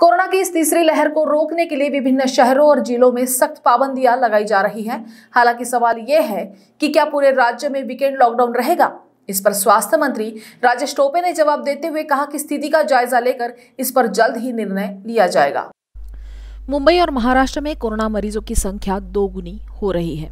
corona की इस तीसरी लहर को रोकने के लिए विभिन्न शहरों और जिलों में सख्त पाबंदियां लगाई जा रही हैं हालांकि सवाल यह है कि क्या पूरे राज्य में वीकेंड लॉकडाउन रहेगा इस पर स्वास्थ्य मंत्री राजेश टोपे ने जवाब देते हुए कहा कि स्थिति का जायजा लेकर इस पर जल्द ही निर्णय लिया जाएगा मुंबई और महाराष्ट्र में कोरोना मरीजों की संख्या दोगुनी हो रही है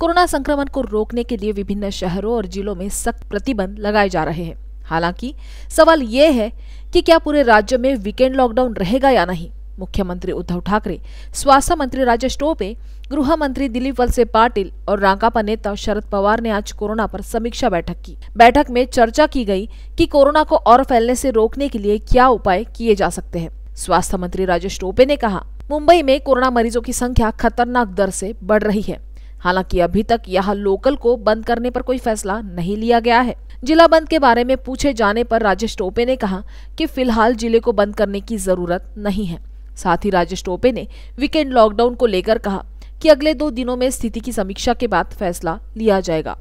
कोरोना संक्रमण को रोकने के लिए विभिन्न शहरों और जिलों में सख्त प्रतिबंध लगाए जा रहे हैं हालांकि सवाल यह है कि क्या पूरे राज्य में वीकेंड लॉकडाउन रहेगा या नहीं मुख्यमंत्री उद्धव ठाकरे स्वास्थ्य मंत्री राजेश टोपे गृह मंत्री दिलीप वलसे पाटिल और राकापा नेता शरद पवार ने आज कोरोना पर समीक्षा बैठक की बैठक में चर्चा की गई कि कोरोना को और फैलने से रोकने के लिए क्या उपाय किए जा सकते हैं स्वास्थ्य मंत्री राजेश टोपे ने कहा मुंबई में कोरोना मरीजों की संख्या खतरनाक दर से बढ़ रही है हालांकि अभी तक यहाँ लोकल को बंद करने पर कोई फैसला नहीं लिया गया है जिला बंद के बारे में पूछे जाने पर राजेश टोपे ने कहा कि फिलहाल जिले को बंद करने की जरूरत नहीं है साथ ही राजेश टोपे ने वीकेंड लॉकडाउन को लेकर कहा कि अगले दो दिनों में स्थिति की समीक्षा के बाद फैसला लिया जाएगा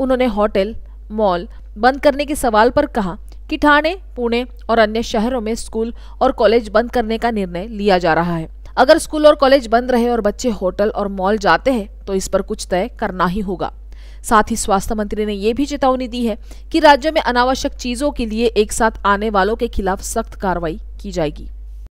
उन्होंने होटल मॉल बंद करने के सवाल पर कहा कि ठाणे पुणे और अन्य शहरों में स्कूल और कॉलेज बंद करने का निर्णय लिया जा रहा है अगर स्कूल और कॉलेज बंद रहे और बच्चे होटल और मॉल जाते हैं तो इस पर कुछ तय करना ही होगा साथ ही स्वास्थ्य मंत्री ने यह भी चेतावनी दी है कि राज्य में अनावश्यक चीजों के लिए एक साथ आने वालों के खिलाफ सख्त कार्रवाई की जाएगी